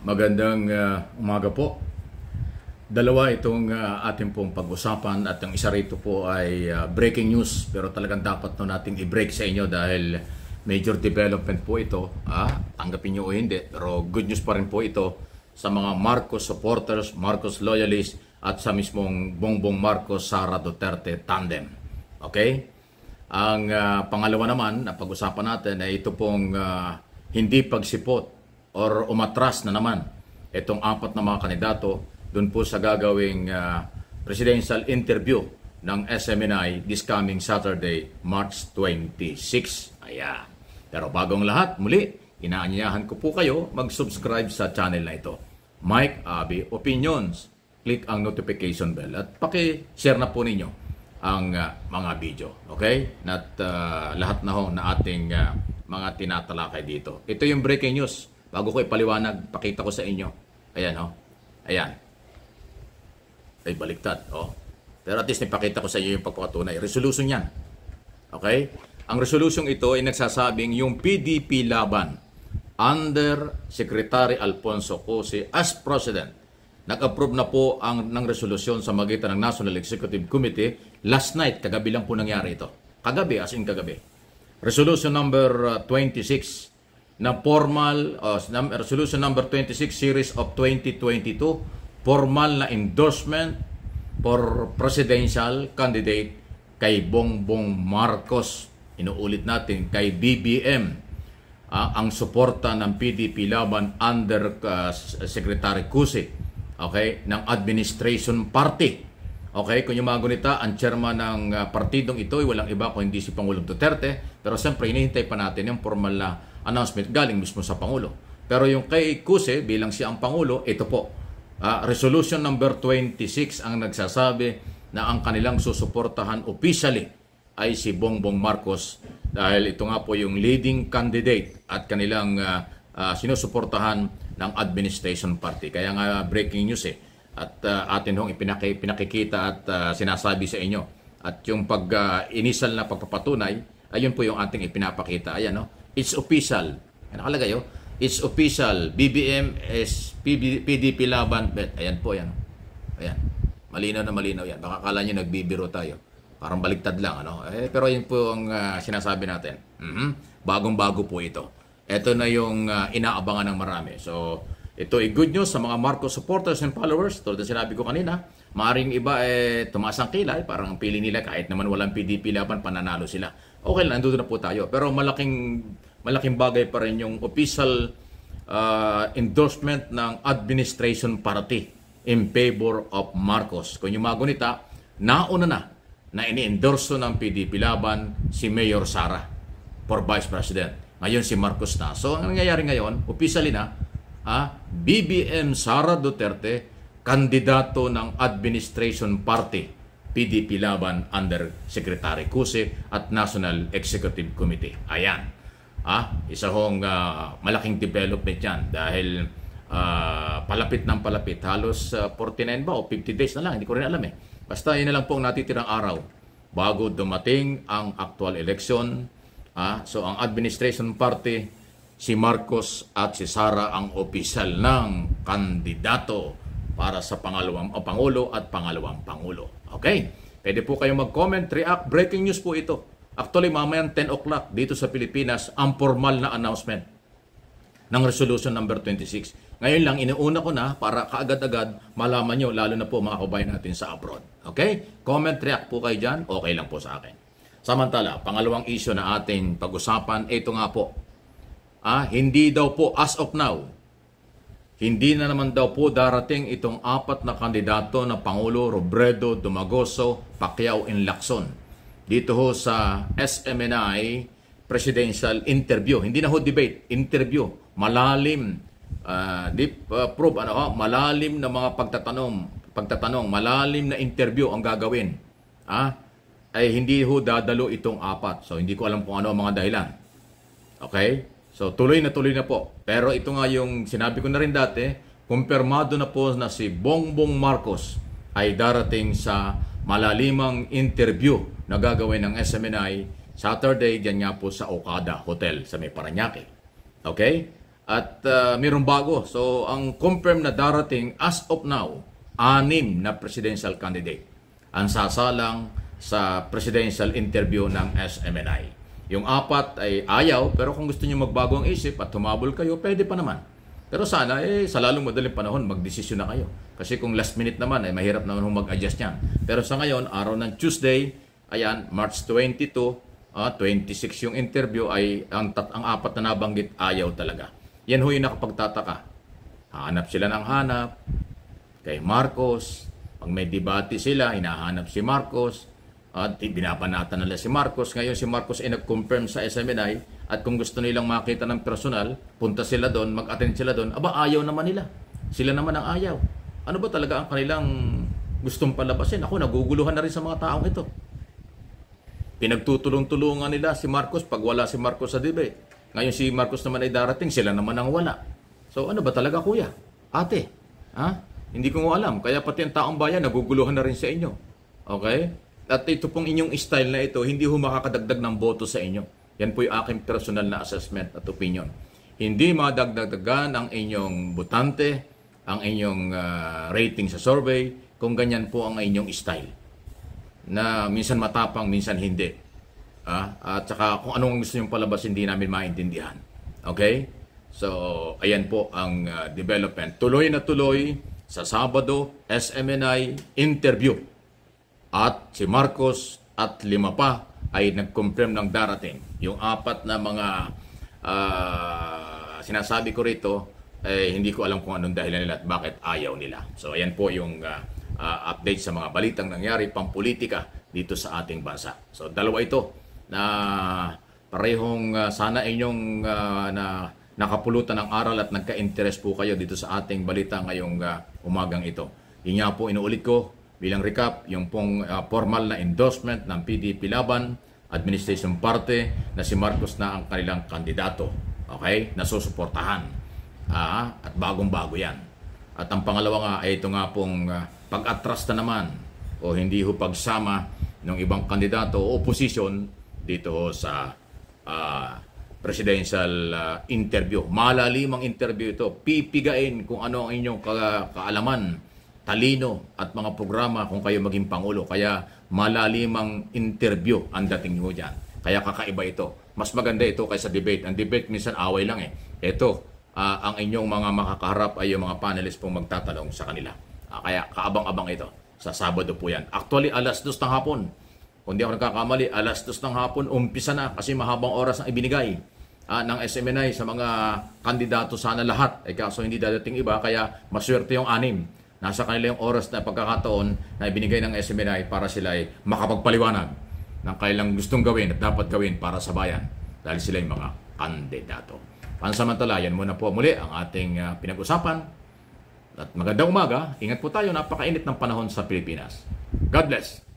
Magandang uh, umaga po. Dalawa itong uh, ating pong pag-usapan at ang isa rito po ay uh, breaking news pero talagang dapat no nating i-break sa inyo dahil major development po ito. Ah, tanggapin niyo o hindi pero good news pa rin po ito sa mga Marcos supporters, Marcos loyalists at sa mismong Bongbong Marcos Sara Duterte tandem. Okay? Ang uh, pangalawa naman na pag-usapan natin ay ito pong uh, hindi pagsipot or umatras na naman itong apat na mga kandidato doon po sa gagawing uh, presidential interview ng SMNI this coming Saturday, March 26. Ayan. Pero bagong lahat, muli, inaanyayahan ko po kayo mag-subscribe sa channel na ito. Mike Abi Opinions. Click ang notification bell at paki-share na po ninyo ang uh, mga video. Okay? At uh, lahat na ho na ating uh, mga tinatalakay dito. Ito yung breaking news Bago ko ipaliwanag, pakita ko sa inyo. Ayan, oh. Ayan. Ay, baliktad, oh. Pero at least ipakita ko sa inyo yung pagpapatunay. Resolution yan. Okay? Ang resolution ito ay nagsasabing yung PDP laban under Secretary Alfonso Cosi as President. Nag-approve na po ang ng resolusyon sa magitan ng National Executive Committee last night, kagabi lang po nangyari ito. Kagabi, as in kagabi. Resolution number 26 uh, na formal uh, resolution number 26 series of 2022 formal na endorsement for presidential candidate kay Bongbong Marcos inuulit natin kay BBM uh, ah, ang suporta ng PDP laban under uh, Secretary Cusi okay ng administration party Okay, kung yung mga gunita, ang chairman ng ah, partidong ito ay walang iba kundi si Pangulong Duterte. Pero siyempre, hinihintay pa natin yung formal na announcement galing mismo sa Pangulo. Pero yung kay Kuse bilang siya ang Pangulo, ito po. Uh, resolution number 26 ang nagsasabi na ang kanilang susuportahan officially ay si Bongbong Marcos dahil ito nga po yung leading candidate at kanilang uh, uh, sinusuportahan ng administration party. Kaya nga breaking news eh at uh, atin hong ipinaki, pinakikita at uh, sinasabi sa inyo. At yung pag inisal uh, na pagpapatunay, ayun po yung ating ipinapakita. Ayan no. It's official. Nakalagay oh. It's official. BBM is PDP Laban. Ayan po, yan. Ayan. Malinaw na malinaw yan. Baka kala nyo nagbibiro tayo. Parang baligtad lang, ano? Eh, pero yun po ang uh, sinasabi natin. Mm-hmm. Bagong-bago po ito. Ito na yung uh, inaabangan ng marami. So, ito ay good news sa mga Marcos supporters and followers. Tulad na sinabi ko kanina, Maaring iba eh tumaas ang kilay, parang pili nila kahit naman walang PDP laban pananalo sila. Okay lang, nandito na po tayo. Pero malaking malaking bagay pa rin yung official uh, endorsement ng administration party in favor of Marcos. Kung yung mga gunita, nauna na na ini-endorso ng PDP laban si Mayor Sara for Vice President. Ngayon si Marcos na. So ang nangyayari ngayon, officially na, ha, ah, BBM Sara Duterte kandidato ng Administration Party PDP Laban under Secretary Cuse at National Executive Committee. Ayan. Ah, isa hong uh, malaking development yan dahil uh, palapit ng palapit. Halos uh, ah, 49 ba o 50 days na lang. Hindi ko rin alam eh. Basta yun na lang pong natitirang araw bago dumating ang actual election. Ah, so ang administration party, si Marcos at si Sara ang opisyal ng kandidato para sa pangalawang o Pangulo at pangalawang Pangulo. Okay? Pwede po kayong mag-comment, react. Breaking news po ito. Actually, mamayang 10 o'clock dito sa Pilipinas, ang formal na announcement ng Resolution number 26. Ngayon lang, inuuna ko na para kaagad-agad malaman nyo, lalo na po mga kabayan natin sa abroad. Okay? Comment, react po kayo dyan. Okay lang po sa akin. Samantala, pangalawang issue na ating pag-usapan, ito nga po. Ah, hindi daw po as of now hindi na naman daw po darating itong apat na kandidato na Pangulo Robredo, Dumagoso, Pacquiao, in Lacson. Dito ho sa SMNI presidential interview. Hindi na ho debate, interview. Malalim, uh, ah, deep uh, ah, probe, ano ho, malalim na mga pagtatanong, pagtatanong, malalim na interview ang gagawin. Ah, ay hindi ho dadalo itong apat. So hindi ko alam kung ano ang mga dahilan. Okay? So tuloy na tuloy na po. Pero ito nga yung sinabi ko na rin dati, kumpirmado na po na si Bongbong Marcos ay darating sa malalimang interview na gagawin ng SMNI Saturday dyan nga po sa Okada Hotel sa may Paranaque. Okay? At uh, mayroong bago. So, ang confirm na darating as of now, anim na presidential candidate ang sasalang sa presidential interview ng SMNI. Yung apat ay ayaw, pero kung gusto niyo magbago ang isip at tumabol kayo, pwede pa naman. Pero sana, eh, sa lalong madaling panahon, magdesisyon na kayo. Kasi kung last minute naman, ay eh, mahirap naman mag-adjust yan. Pero sa ngayon, araw ng Tuesday, ayan, March 22, uh, 26 yung interview, ay ang, tat ang apat na nabanggit, ayaw talaga. Yan ho yung nakapagtataka. Hahanap sila ng hanap, kay Marcos, pag may debate sila, hinahanap si Marcos, at binabanatan nila si Marcos. Ngayon si Marcos ay nag-confirm sa SMNI at kung gusto nilang makita ng personal, punta sila doon, mag-attend sila doon. Aba, ayaw naman nila. Sila naman ang ayaw. Ano ba talaga ang kanilang gustong palabasin? Ako, naguguluhan na rin sa mga taong ito. Pinagtutulong-tulungan nila si Marcos pag wala si Marcos sa debate. Ngayon si Marcos naman ay darating, sila naman ang wala. So ano ba talaga kuya? Ate? Ha? Hindi ko alam. Kaya pati ang taong bayan naguguluhan na rin sa inyo. Okay? at ito pong inyong style na ito, hindi ho makakadagdag ng boto sa inyo. Yan po yung aking personal na assessment at opinion. Hindi madagdagdagan ang inyong botante, ang inyong uh, rating sa survey, kung ganyan po ang inyong style. Na minsan matapang, minsan hindi. Ah, at saka kung anong gusto nyo palabas, hindi namin maintindihan. Okay? So, ayan po ang uh, development. Tuloy na tuloy sa Sabado, SMNI interview at si Marcos at lima pa ay nag-confirm ng darating. Yung apat na mga uh, sinasabi ko rito, eh, hindi ko alam kung anong dahilan nila at bakit ayaw nila. So ayan po yung uh, uh, update sa mga balitang nangyari pampolitika dito sa ating bansa. So dalawa ito na parehong uh, sana inyong uh, na nakapulutan ng aral at nagka-interest po kayo dito sa ating balita ngayong uh, umagang ito. Yun nga po, inuulit ko, Bilang recap, yung pong uh, formal na endorsement ng PDP Laban Administration Party na si Marcos na ang kanilang kandidato. Okay? Nasusuportahan. Uh, ah, at bagong-bago yan. At ang pangalawa nga ay ito nga pong uh, pag-atras na naman o hindi ho pagsama ng ibang kandidato o oposisyon dito ho sa uh, presidential uh, interview. Malalimang interview ito. Pipigain kung ano ang inyong ka- kaalaman talino at mga programa kung kayo maging Pangulo. Kaya malalimang interview ang dating nyo dyan. Kaya kakaiba ito. Mas maganda ito kaysa debate. Ang debate minsan away lang eh. Ito, uh, ang inyong mga makakaharap ay yung mga panelists pong magtatalong sa kanila. Uh, kaya kaabang-abang ito. Sa Sabado po yan. Actually, alas dos ng hapon. Kung di ako nagkakamali, alas dos ng hapon, umpisa na kasi mahabang oras ang ibinigay uh, ng SMNI sa mga kandidato sana lahat. Eh kaso hindi dadating iba, kaya maswerte yung anim Nasa kanila yung oras na pagkakataon na ibinigay ng SMNI para sila ay makapagpaliwanag ng kailang gustong gawin at dapat gawin para sa bayan dahil sila yung mga kandidato. Pansamantala, yan muna po muli ang ating uh, pinag-usapan. At magandang umaga. Ingat po tayo, napakainit ng panahon sa Pilipinas. God bless!